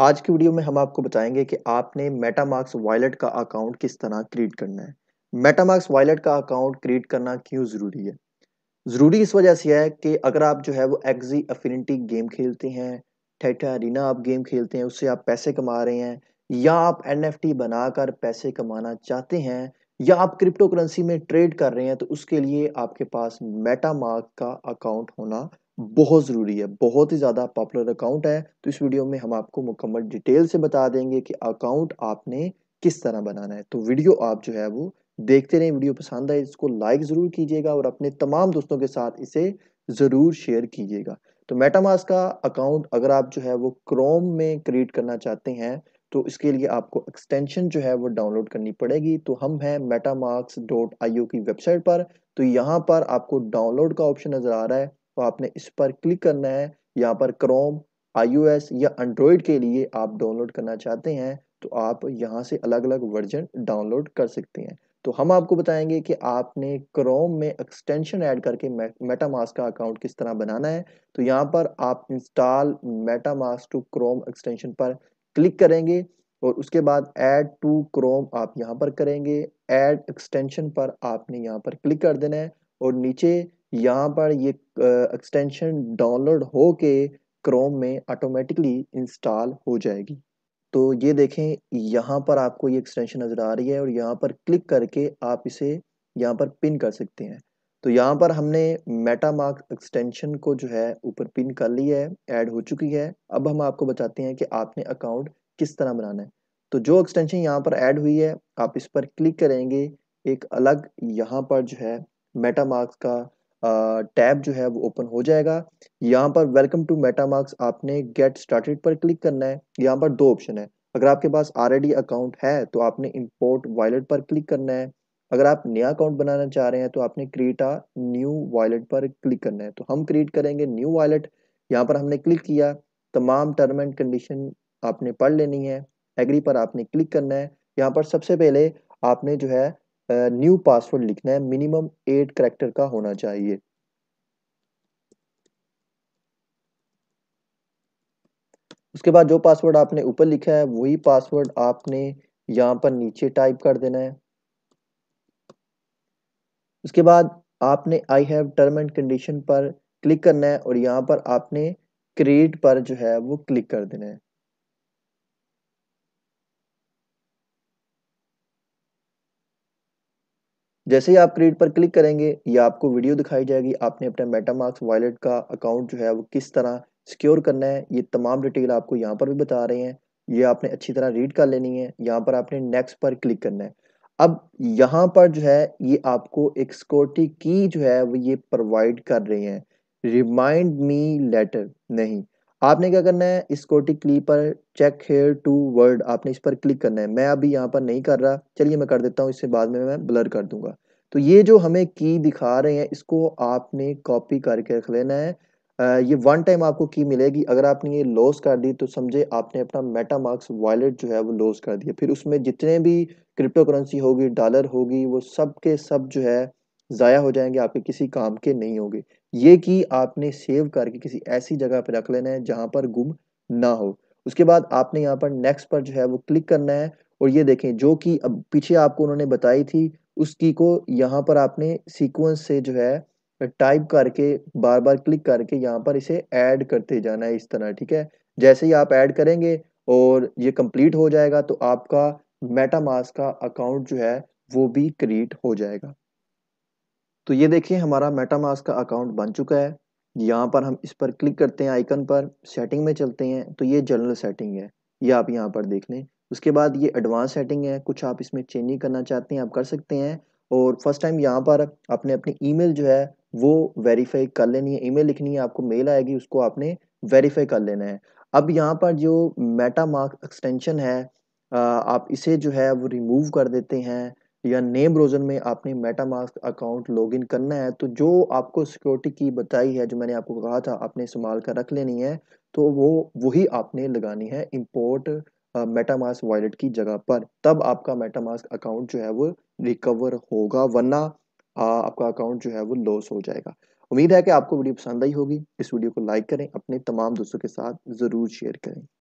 आज की वीडियो में हम आपको बताएंगे कि आपने मेटामार्क्स वॉलेट का अकाउंट किस तरह क्रिएट करना है मेटामार्क्स वॉलेट का अकाउंट क्रिएट करना क्यों ज़रूरी है ज़रूरी इस वजह से है कि अगर आप जो है वो एक्जी अफिनिटी गेम खेलते हैं ठेठा रीना आप गेम खेलते हैं उससे आप पैसे कमा रहे हैं या आप एन बनाकर पैसे कमाना चाहते हैं या आप क्रिप्टो करेंसी में ट्रेड कर रहे हैं तो उसके लिए आपके पास मेटामार्क का अकाउंट होना बहुत ज़रूरी है बहुत ही ज़्यादा पॉपुलर अकाउंट है तो इस वीडियो में हम आपको मुकम्मल डिटेल से बता देंगे कि अकाउंट आपने किस तरह बनाना है तो वीडियो आप जो है वो देखते रहें वीडियो पसंद आए इसको लाइक ज़रूर कीजिएगा और अपने तमाम दोस्तों के साथ इसे ज़रूर शेयर कीजिएगा तो मेटामास का अकाउंट अगर आप जो है वो क्रोम में क्रिएट करना चाहते हैं तो इसके लिए आपको एक्सटेंशन जो है वो डाउनलोड करनी पड़ेगी तो हम हैं मेटामार्क्स डॉट आई की वेबसाइट पर तो यहाँ पर आपको डाउनलोड का ऑप्शन नज़र आ रहा है तो आपने इस पर क्लिक करना है यहाँ पर क्रोम आईओएस या एंड्रॉयड के लिए आप डाउनलोड करना चाहते हैं तो आप यहाँ से अलग अलग वर्जन डाउनलोड कर सकते हैं तो हम आपको बताएंगे कि आपने क्रोम में एक्सटेंशन ऐड करके मेटामास्क का अकाउंट किस तरह बनाना है तो यहाँ पर आप install MetaMask to Chrome extension पर क्लिक करेंगे और उसके बाद ऐड टू क्रोम आप यहाँ पर करेंगे ऐड एक्सटेंशन पर आपने यहाँ पर क्लिक कर देना है और नीचे यहाँ पर ये एक्सटेंशन डाउनलोड हो के क्रोम में ऑटोमेटिकली इंस्टॉल हो जाएगी तो ये देखें यहाँ पर आपको ये एक्सटेंशन नज़र आ रही है और यहाँ पर क्लिक करके आप इसे यहाँ पर पिन कर सकते हैं तो यहाँ पर हमने मेटामार्क एक्सटेंशन को जो है ऊपर पिन कर लिया है ऐड हो चुकी है अब हम आपको बताते हैं कि आपने अकाउंट किस तरह बनाना है तो जो एक्सटेंशन यहाँ पर ऐड हुई है आप इस पर क्लिक करेंगे एक अलग यहाँ पर जो है मेटामार्क का टैब जो है वो ओपन हो जाएगा यहाँ पर वेलकम टू मेटामार्क्स आपने गेट स्टार्टेड पर क्लिक करना है यहाँ पर दो ऑप्शन है अगर आपके पास ऑलरेडी अकाउंट है तो आपने इम्पोर्ट वॉलेट पर क्लिक करना है अगर आप नया अकाउंट बनाना चाह रहे हैं तो आपने क्रिएट आ न्यू वॉलेट पर क्लिक करना है तो हम क्रिएट करेंगे न्यू वॉलेट यहाँ पर हमने क्लिक किया तमाम टर्म एंड कंडीशन आपने पढ़ लेनी है एग्री पर आपने क्लिक करना है यहाँ पर सबसे पहले आपने जो है न्यू पासवर्ड लिखना है मिनिमम एट करेक्टर का होना चाहिए उसके बाद जो पासवर्ड आपने ऊपर लिखा है वही पासवर्ड आपने यहां पर नीचे टाइप कर देना है उसके बाद आपने I have term and condition पर क्लिक करना है और यहां पर आपने क्रिएट पर जो है वो क्लिक कर देना है जैसे ही आप क्रेडिट पर क्लिक करेंगे ये आपको वीडियो दिखाई जाएगी आपने अपने मेटामार्क्स वॉलेट का अकाउंट जो है वो किस तरह सिक्योर करना है ये तमाम डिटेल आपको यहाँ पर भी बता रहे हैं ये आपने अच्छी तरह रीड कर लेनी है यहाँ पर आपने नेक्स्ट पर क्लिक करना है अब यहाँ पर जो है ये आपको एक सिक्योरिटी की जो है वो ये प्रोवाइड कर रहे हैं रिमाइंड मी लेटर नहीं आपने क्या करना है इस क्ली पर चेक हेयर टू वर्ड आपने इस पर क्लिक करना है मैं अभी यहाँ पर नहीं कर रहा चलिए मैं कर देता हूँ इससे बाद में मैं ब्लर कर दूंगा तो ये जो हमें की दिखा रहे हैं इसको आपने कॉपी करके रख लेना है ये वन टाइम आपको की मिलेगी अगर आपने ये लॉस कर दी तो समझे आपने अपना मेटामार्क्स वॉलेट जो है वो लॉस कर दिया फिर उसमें जितने भी क्रिप्टो करेंसी होगी डॉलर होगी वो सब के सब जो है ज़ाया हो जाएंगे आपके किसी काम के नहीं होंगे ये की आपने सेव करके किसी ऐसी जगह पर रख लेना है जहां पर गुम ना हो उसके बाद आपने यहाँ पर नेक्स्ट पर जो है वो क्लिक करना है और ये देखें जो कि अब पीछे आपको उन्होंने बताई थी उसकी को यहाँ पर आपने सीक्वेंस से जो है टाइप करके बार बार क्लिक करके यहाँ पर इसे ऐड करते जाना है इस तरह ठीक है जैसे ही आप ऐड करेंगे और ये कंप्लीट हो जाएगा तो आपका मेटामास का अकाउंट जो है वो भी क्रिएट हो जाएगा तो ये देखिए हमारा मेटामास्क का अकाउंट बन चुका है यहाँ पर हम इस पर क्लिक करते हैं आइकन पर सेटिंग में चलते हैं तो ये जनरल सेटिंग है ये आप यहाँ पर देख लें उसके बाद ये एडवांस सेटिंग है कुछ आप इसमें चेंजिंग करना चाहते हैं आप कर सकते हैं और फर्स्ट टाइम यहाँ पर आपने अपनी ईमेल जो है वो वेरीफाई कर लेनी है ईमेल लिखनी है आपको मेल आएगी उसको आपने वेरीफाई कर लेना है अब यहाँ पर जो मेटामार्क एक्सटेंशन है आप इसे जो है वो रिमूव कर देते हैं या नेम रोजन में आपने मेटामास्क अकाउंट लॉगिन करना है तो जो आपको सिक्योरिटी की बताई है जो मैंने आपको कहा था आपने इस्तेमाल कर रख लेनी है तो वो वही आपने लगानी है इम्पोर्ट मेटामास्क वॉलेट की जगह पर तब आपका मेटामास्क अकाउंट जो है वो रिकवर होगा वरना आपका अकाउंट जो है वो लॉस हो जाएगा उम्मीद है कि आपको वीडियो पसंद आई होगी इस वीडियो को लाइक करें अपने तमाम दोस्तों के साथ ज़रूर शेयर करें